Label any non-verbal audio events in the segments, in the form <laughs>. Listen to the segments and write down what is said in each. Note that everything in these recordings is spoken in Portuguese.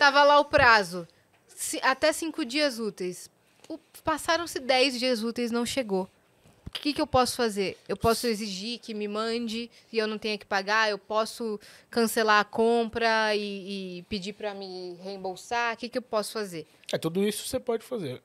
Tava lá o prazo. até cinco dias úteis. Passaram-se dez dias úteis, não chegou. O que, que eu posso fazer? Eu posso exigir que me mande e eu não tenha que pagar? Eu posso cancelar a compra e, e pedir para me reembolsar? O que, que eu posso fazer? É, tudo isso você pode fazer.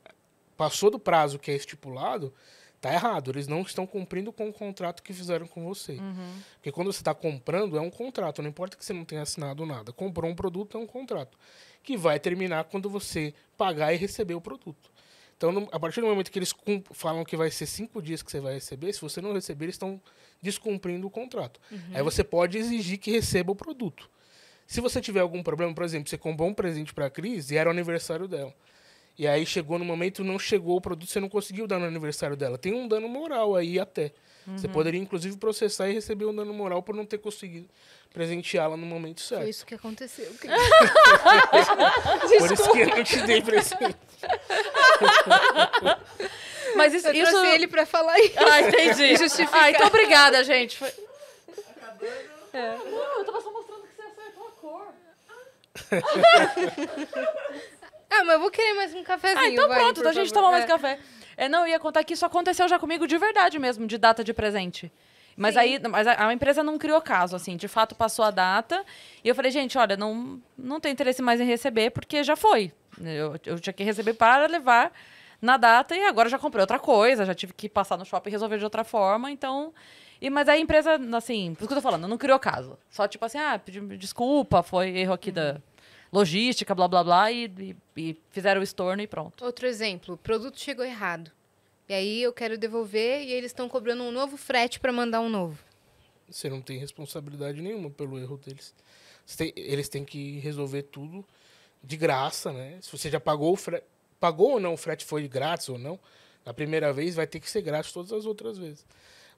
Passou do prazo que é estipulado, Tá errado, eles não estão cumprindo com o contrato que fizeram com você. Uhum. Porque quando você está comprando, é um contrato, não importa que você não tenha assinado nada. Comprou um produto, é um contrato. Que vai terminar quando você pagar e receber o produto. Então, a partir do momento que eles falam que vai ser cinco dias que você vai receber, se você não receber, eles estão descumprindo o contrato. Uhum. Aí você pode exigir que receba o produto. Se você tiver algum problema, por exemplo, você comprou um presente para a Cris e era o aniversário dela. E aí chegou no momento, não chegou o produto, você não conseguiu dar no aniversário dela. Tem um dano moral aí até. Uhum. Você poderia, inclusive, processar e receber um dano moral por não ter conseguido presenteá-la no momento certo. Foi isso que aconteceu. <laughs> por isso que eu não te dei presente. <laughs> Mas isso, eu isso... trouxe ele para falar isso. Ah, entendi. <laughs> Justificar. Ah, então obrigada, gente. Foi... Acabando. É. Não, eu tava só mostrando que você acertou a cor. Ah, mas eu vou querer mais um cafezinho. Ah, então vai, pronto, então a gente toma mais é. café. É, não, eu ia contar que isso aconteceu já comigo de verdade mesmo, de data de presente. Mas Sim. aí, mas a, a, empresa não criou caso, assim, de fato passou a data. E eu falei, gente, olha, não, não tenho interesse mais em receber, porque já foi. Eu, eu tinha que receber para levar na data e agora já comprei outra coisa, já tive que passar no shopping e resolver de outra forma, então. E, mas aí a empresa, assim, por isso que eu tô falando, não criou caso. Só tipo assim, ah, pedi desculpa, foi erro aqui uhum. da logística, blá blá blá, e, e, e fizeram o estorno e pronto. Outro exemplo: o produto chegou errado. E aí eu quero devolver e eles estão cobrando um novo frete para mandar um novo. Você não tem responsabilidade nenhuma pelo erro deles. Tem, eles têm que resolver tudo de graça, né? Se você já pagou o frete, pagou ou não o frete foi grátis ou não, na primeira vez vai ter que ser grátis todas as outras vezes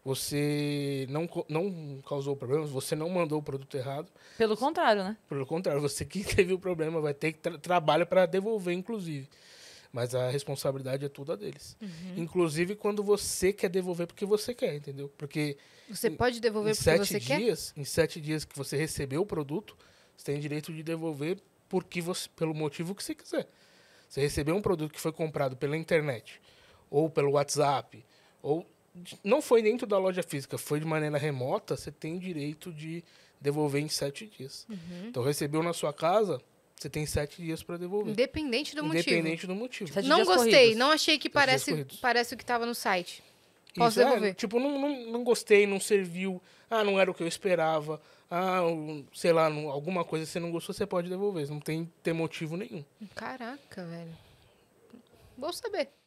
você não, não causou problemas, você não mandou o produto errado. Pelo contrário, né? Pelo contrário, você que <laughs> teve o problema vai ter que tra trabalhar para devolver, inclusive. Mas a responsabilidade é toda deles. Uhum. Inclusive quando você quer devolver porque você quer, entendeu? Porque. Você pode devolver porque sete você dias, quer? Em sete dias que você recebeu o produto, você tem direito de devolver porque você, pelo motivo que você quiser. Você recebeu um produto que foi comprado pela internet, ou pelo WhatsApp, ou não foi dentro da loja física, foi de maneira remota, você tem direito de devolver em sete dias. Uhum. Então, recebeu na sua casa, você tem sete dias para devolver. Independente do Independente motivo. Independente do motivo. Sete não gostei, corridos. não achei que parece, parece o que estava no site. Posso Isso, é, devolver? É, tipo, não, não, não, gostei, não serviu. Ah, não era o que eu esperava. Ah, sei lá, não, alguma coisa que você não gostou, você pode devolver. Não tem, tem motivo nenhum. Caraca, velho. Vou saber.